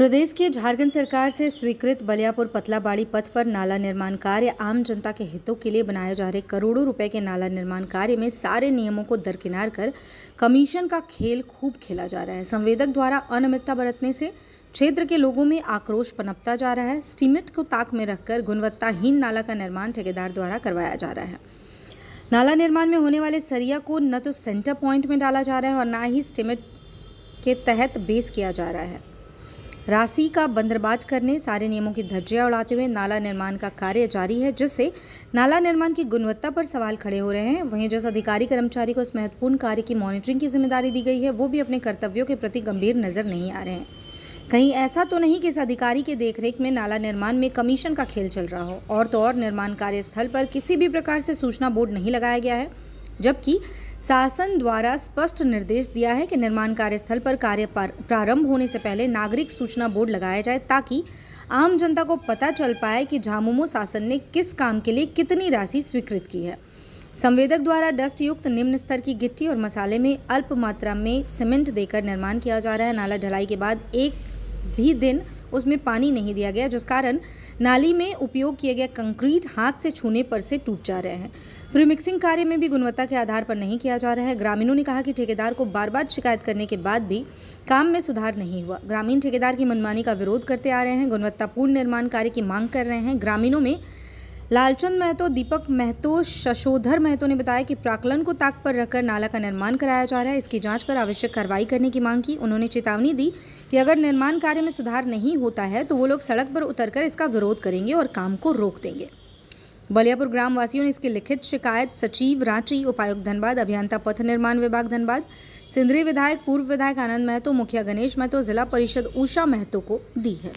प्रदेश की झारखंड सरकार से स्वीकृत बलियापुर पतलाबाड़ी पथ पर नाला निर्माण कार्य आम जनता के हितों के लिए बनाए जा रहे करोड़ों रुपए के नाला निर्माण कार्य में सारे नियमों को दरकिनार कर कमीशन का खेल खूब खेला जा रहा है संवेदक द्वारा अनियमितता बरतने से क्षेत्र के लोगों में आक्रोश पनपता जा रहा है स्टीमेट को ताक में रखकर गुणवत्ताहीन नाला का निर्माण ठेकेदार द्वारा करवाया जा रहा है नाला निर्माण में होने वाले सरिया को न तो सेंटर पॉइंट में डाला जा रहा है और न ही स्टीमेट के तहत बेस किया जा रहा है राशि का बंदरबाट करने सारे नियमों की धज्जियाँ उड़ाते हुए नाला निर्माण का कार्य जारी है जिससे नाला निर्माण की गुणवत्ता पर सवाल खड़े हो रहे हैं वहीं जिस अधिकारी कर्मचारी को इस महत्वपूर्ण कार्य की मॉनिटरिंग की जिम्मेदारी दी गई है वो भी अपने कर्तव्यों के प्रति गंभीर नजर नहीं आ रहे हैं कहीं ऐसा तो नहीं कि इस अधिकारी के देखरेख में नाला निर्माण में कमीशन का खेल चल रहा हो और तो और निर्माण कार्यस्थल पर किसी भी प्रकार से सूचना बोर्ड नहीं लगाया गया है जबकि शासन द्वारा स्पष्ट निर्देश दिया है कि निर्माण कार्यस्थल पर कार्य प्रारंभ होने से पहले नागरिक सूचना बोर्ड लगाया जाए ताकि आम जनता को पता चल पाए कि झामुमो शासन ने किस काम के लिए कितनी राशि स्वीकृत की है संवेदक द्वारा डस्ट युक्त निम्न स्तर की गिट्टी और मसाले में अल्प मात्रा में सीमेंट देकर निर्माण किया जा रहा है नाला ढलाई के बाद एक भी दिन उसमें पानी नहीं दिया गया जिस कारण नाली में उपयोग किए गए कंक्रीट हाथ से छूने पर से टूट जा रहे हैं प्रीमिक्सिंग कार्य में भी गुणवत्ता के आधार पर नहीं किया जा रहा है ग्रामीणों ने कहा कि ठेकेदार को बार बार शिकायत करने के बाद भी काम में सुधार नहीं हुआ ग्रामीण ठेकेदार की मनमानी का विरोध करते आ रहे हैं गुणवत्तापूर्ण निर्माण कार्य की मांग कर रहे हैं ग्रामीणों में लालचंद महतो दीपक महतो शशोधर महतो ने बताया कि प्राकलन को ताक पर रखकर नाला का निर्माण कराया जा रहा है इसकी जांच कर आवश्यक कार्रवाई करने की मांग की उन्होंने चेतावनी दी कि अगर निर्माण कार्य में सुधार नहीं होता है तो वो लोग सड़क पर उतरकर इसका विरोध करेंगे और काम को रोक देंगे बलियापुर ग्रामवासियों ने इसकी लिखित शिकायत सचिव रांची उपायुक्त धनबाद अभियंता पथ निर्माण विभाग धनबाद सिंदरी विधायक पूर्व विधायक आनंद महतो मुखिया गणेश महतो जिला परिषद उषा महतो को दी है